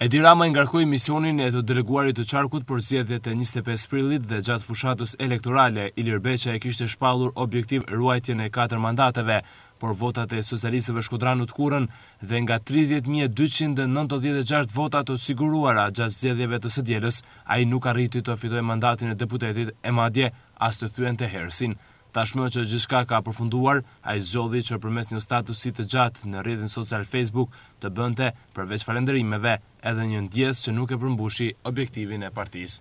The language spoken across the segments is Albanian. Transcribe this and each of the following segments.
Edi Rama ingarkoj misionin e të dreguarit të qarkut për zjedhjet e 25 prillit dhe gjatë fushatës elektorale. Ilir Beqa e kishtë shpalur objektiv ruajtjen e 4 mandateve, por votat e socialistëve shkodranu të kurën dhe nga 30.296 votat të siguruara gjatë zjedhjeve të sëdjeles, a i nuk arriti të fitoj mandatin e deputetit e madje as të thyen të hersin. Tashmë që gjithka ka përfunduar, a i zgjodhi që përmes një statusit të gjatë në rritin social Facebook të bënte përveç falenderimeve edhe një ndjes që nuk e përmbushi objektivin e partis.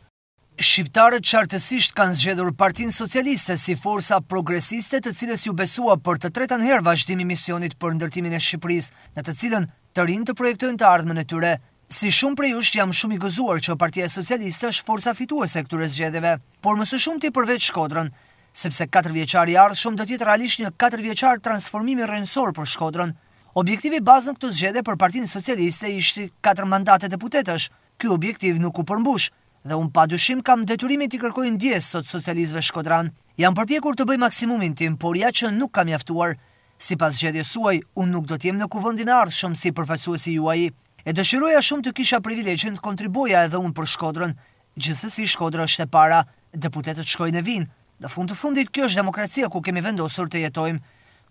Shqiptarët qartësisht kanë zgjedhur partin socialiste si forsa progresiste të cilës ju besua për të tretan her vazhdimi misionit për ndërtimin e Shqipëris, në të cilën të rinë të projektojnë të ardhmen e tyre. Si shumë prej ush, jam shumë i gëzuar që partia socialiste është forsa fituese këture zgjedheve, por mësë shumë ti përveç shkodrën, sepse 4 vjeqari i ardhë shumë do tjetë realisht një 4 vjeqar transformimi rënsor për shkodrën. Objektivi bazë në këtë zgjede për partinë socialiste ishtë 4 mandate deputetësh, kjo objektiv nuk u përmbush dhe unë pa dushim kam detyrimi të kërkojnë djesë sot socializve shkodran. Jam përpjekur të bëj maksimumin tim, por ja që nuk kam jaftuar. Si pas gjedje suaj, unë nuk do tjem në kuvëndin ardhë shumë si përfaqësuesi juaj. E dëshiroja shumë të kisha privilegjën të kontribuja edhe unë për shkodrën. Gjithës shkodrë është e para, deputetët shkojnë e vinë. Dhe fund të fundit, kjo është demokracia ku kemi vendosur të jetojmë.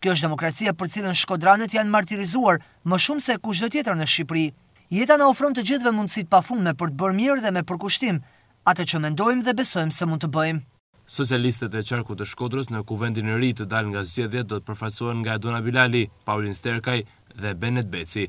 Kjo është demokracia për cilën shkodranët janë martirizuar më shumë se kush dhe tjetër në Shqipëri. Jeta në ofron të gjithve mundësit pa fund me për të bërë mirë dhe me përkushtim, atë që mendojmë dhe besojmë se mund të bëjmë. Socialistët e qarku të shkodrës në kuvendin e ri të dalë nga zjedhjet do të përfatsohen nga Edona Bilali, Paulin Sterkaj dhe Benet Beci.